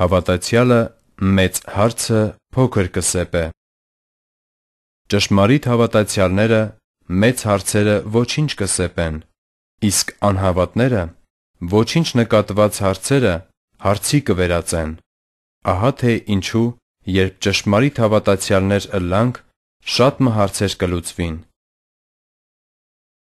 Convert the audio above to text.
հավատացյալը մեծ հարցը փոքր կսեպ է։ Ճշմարիտ հավատացյալները մեծ հարցերը ոչինչ կսեպեն, իսկ անհավատները ոչինչ նկատված հարցերը հարցի կվերածեն։ Ահա թե ինչու, երբ ճշմարիտ հավատացյալներ ըլլանք, շատ մը հարցեր կլուծվին։